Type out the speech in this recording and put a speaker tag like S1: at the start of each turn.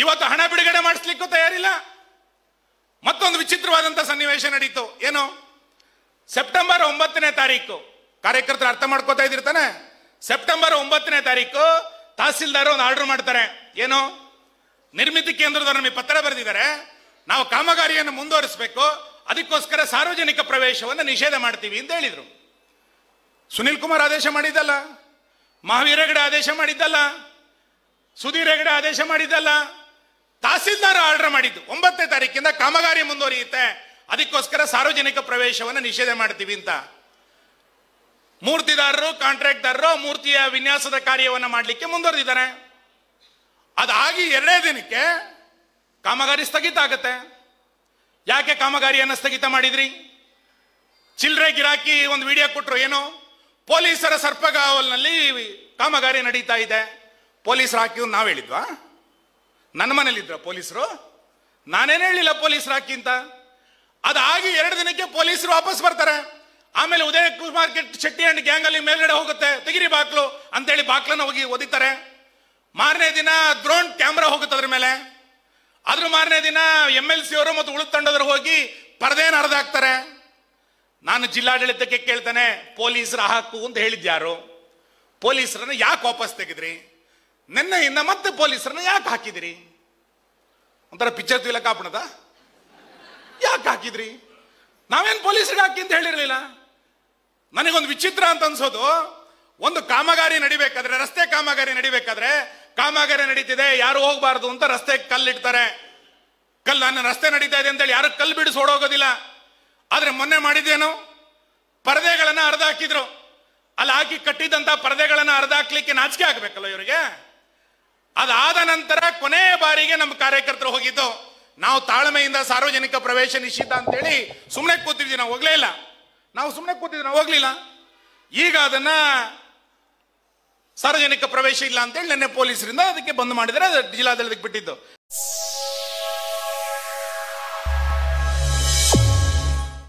S1: ಇವತ್ತು ಹಣ ಬಿಡುಗಡೆ ಮಾಡಿಸ್ಲಿಕ್ಕೂ ತಯಾರಿಲ್ಲ ಮತ್ತೊಂದು ವಿಚಿತ್ರವಾದಂಥ ಸನ್ನಿವೇಶ ನಡೀತು ಏನು ಸೆಪ್ಟೆಂಬರ್ ಒಂಬತ್ತನೇ ತಾರೀಕು ಕಾರ್ಯಕರ್ತರು ಅರ್ಥ ಮಾಡ್ಕೋತಾ ಇದ್ದಿರ್ತಾನೆ ಸೆಪ್ಟೆಂಬರ್ ಒಂಬತ್ತನೇ ತಾರೀಕು ತಹಸೀಲ್ದಾರ್ ಒಂದು ಆರ್ಡರ್ ಮಾಡ್ತಾರೆ ಏನು ನಿರ್ಮಿತಿ ಕೇಂದ್ರದವರು ನಮಗೆ ಪತ್ರ ಬರೆದಿದ್ದಾರೆ ನಾವು ಕಾಮಗಾರಿಯನ್ನು ಮುಂದುವರಿಸಬೇಕು ಅದಕ್ಕೋಸ್ಕರ ಸಾರ್ವಜನಿಕ ಪ್ರವೇಶವನ್ನು ನಿಷೇಧ ಮಾಡ್ತೀವಿ ಅಂತ ಹೇಳಿದರು ಸುನಿಲ್ ಕುಮಾರ್ ಆದೇಶ ಮಾಡಿದ್ದಲ್ಲ ಮಹಾವೀರಗಡೆ ಆದೇಶ ಮಾಡಿದ್ದಲ್ಲ ಸುಧೀರ್ ಹೆಗಡೆ ಆದೇಶ ಮಾಡಿದ್ದಲ್ಲ ತಹಸೀಲ್ದಾರ್ ಆರ್ಡರ್ ಮಾಡಿದ್ದು ಒಂಬತ್ತನೇ ತಾರೀಕಿಂದ ಕಾಮಗಾರಿ ಮುಂದುವರಿಯುತ್ತೆ ಅದಕ್ಕೋಸ್ಕರ ಸಾರ್ವಜನಿಕ ಪ್ರವೇಶವನ್ನು ನಿಷೇಧ ಮಾಡ್ತೀವಿ ಅಂತ ಮೂರ್ತಿದಾರರು ಕಾಂಟ್ರಾಕ್ಟ್ದಾರರು ಮೂರ್ತಿಯ ವಿನ್ಯಾಸದ ಕಾರ್ಯವನ್ನು ಮಾಡಲಿಕ್ಕೆ ಮುಂದುವರೆದಿದ್ದಾರೆ ಅದಾಗಿ ಎರಡೇ ದಿನಕ್ಕೆ ಕಾಮಗಾರಿ ಸ್ಥಗಿತ ಆಗುತ್ತೆ ಯಾಕೆ ಕಾಮಗಾರಿಯನ್ನು ಸ್ಥಗಿತ ಮಾಡಿದ್ರಿ ಚಿಲ್ಲರೆ ಗಿರಾಕಿ ಒಂದು ವಿಡಿಯೋ ಕೊಟ್ಟರು ಏನು ಪೊಲೀಸರ ಸರ್ಪಗಾವಲ್ನಲ್ಲಿ ಕಾಮಗಾರಿ ನಡೀತಾ ಇದೆ ಪೊಲೀಸರು ಹಾಕಿ ನಾವು ಹೇಳಿದ್ವಾ ನನ್ನ ಮನೇಲಿದ್ರ ಪೊಲೀಸರು ನಾನೇನು ಹೇಳಿಲ್ಲ ಪೊಲೀಸರು ಹಾಕಿ ಅಂತ ಅದಾಗಿ ಎರಡು ದಿನಕ್ಕೆ ಪೊಲೀಸರು ವಾಪಸ್ ಬರ್ತಾರೆ ಆಮೇಲೆ Udaya market Shetty and gang ಅಲ್ಲಿ ಮೇಲ್ಗಡೆ ಹೋಗುತ್ತೆ ತೆಗಿರಿ ಬಾಕ್ಲು ಅಂತೇಳಿ ಬಾಕ್ಲನ್ನು ಹೋಗಿ ಓದಿತಾರೆ ಮಾರನೇ ದಿನ ಡ್ರೋನ್ ಕ್ಯಾಮ್ರಾ ಹೋಗುತ್ತೆ ಅದ್ರ ಮೇಲೆ ಅದ್ರ ಮಾರನೇ ದಿನ ಎಮ್ ಎಲ್ ಸಿ ಅವರು ಮತ್ತು ಉಳಿದ ತಂಡದವರು ಹೋಗಿ ಪರದೇನ ಹಾಕ್ತಾರೆ ನಾನು ಜಿಲ್ಲಾಡಳಿತಕ್ಕೆ ಕೇಳ್ತಾನೆ ಪೊಲೀಸರ ಹಾಕು ಅಂತ ಹೇಳಿದ್ಯಾರು ಪೊಲೀಸರನ್ನು ಯಾಕೆ ವಾಪಸ್ ತೆಗೆದ್ರಿ ನಿನ್ನೆಯಿಂದ ಮತ್ತೆ ಪೊಲೀಸರನ್ನ ಯಾಕೆ ಹಾಕಿದಿರಿ ಒಂಥರ ಪಿಚ್ಚರ್ ತಿಲ್ಲ ಕಾಪಣದ ಯಾಕೆ ಹಾಕಿದ್ರಿ ನಾವೇನು ಪೊಲೀಸರಿಗೆ ಹಾಕಿ ಅಂತ ಹೇಳಿರಲಿಲ್ಲ ನನಗೊಂದು ವಿಚಿತ್ರ ಅಂತ ಅನ್ಸೋದು ಒಂದು ಕಾಮಗಾರಿ ನಡಿಬೇಕಾದ್ರೆ ರಸ್ತೆ ಕಾಮಗಾರಿ ನಡಿಬೇಕಾದ್ರೆ ಕಾಮಗಾರಿ ನಡೀತಿದೆ ಯಾರು ಹೋಗ್ಬಾರ್ದು ಅಂತ ರಸ್ತೆ ಕಲ್ಲಿಡ್ತಾರೆ ಕಲ್ ನನ್ನ ರಸ್ತೆ ನಡೀತಾ ಇದೆ ಅಂತೇಳಿ ಯಾರು ಕಲ್ಲು ಬಿಡಿಸಿ ಓಡೋಗೋದಿಲ್ಲ ಆದ್ರೆ ಮೊನ್ನೆ ಮಾಡಿದ್ದೇನು ಪರದೆಗಳನ್ನು ಅರ್ಧ ಹಾಕಿದ್ರು ಅಲ್ಲಿ ಹಾಕಿ ಕಟ್ಟಿದಂತ ಪರದೆಗಳನ್ನು ಅರ್ಧ ಹಾಕ್ಲಿಕ್ಕೆ ನಾಚಿಕೆ ಆಗಬೇಕಲ್ಲ ಇವರಿಗೆ ಅದಾದ ನಂತರ ಕೊನೆಯ ಬಾರಿಗೆ ನಮ್ಮ ಕಾರ್ಯಕರ್ತರು ಹೋಗಿದ್ದು ನಾವು ತಾಳ್ಮೆಯಿಂದ ಸಾರ್ವಜನಿಕ ಪ್ರವೇಶ ನಿಷಿದ್ಧ ಅಂತೇಳಿ ಸುಮ್ಮನೆ ಕೂತಿದ್ವಿ ನಾವು ಹೋಗ್ಲೇ ಇಲ್ಲ ನಾವು ಸುಮ್ಮನೆ ಕೂತಿದ್ವಿ ನಾವು ಹೋಗ್ಲಿಲ್ಲ ಈಗ ಅದನ್ನ ಸಾರ್ವಜನಿಕ ಪ್ರವೇಶ ಇಲ್ಲ ಅಂತೇಳಿ ನೆನ್ನೆ ಪೊಲೀಸರಿಂದ ಅದಕ್ಕೆ ಬಂದ್ ಮಾಡಿದರೆ ಅದು ಜಿಲ್ಲಾಡಳಿತಕ್ಕೆ ಬಿಟ್ಟಿದ್ದು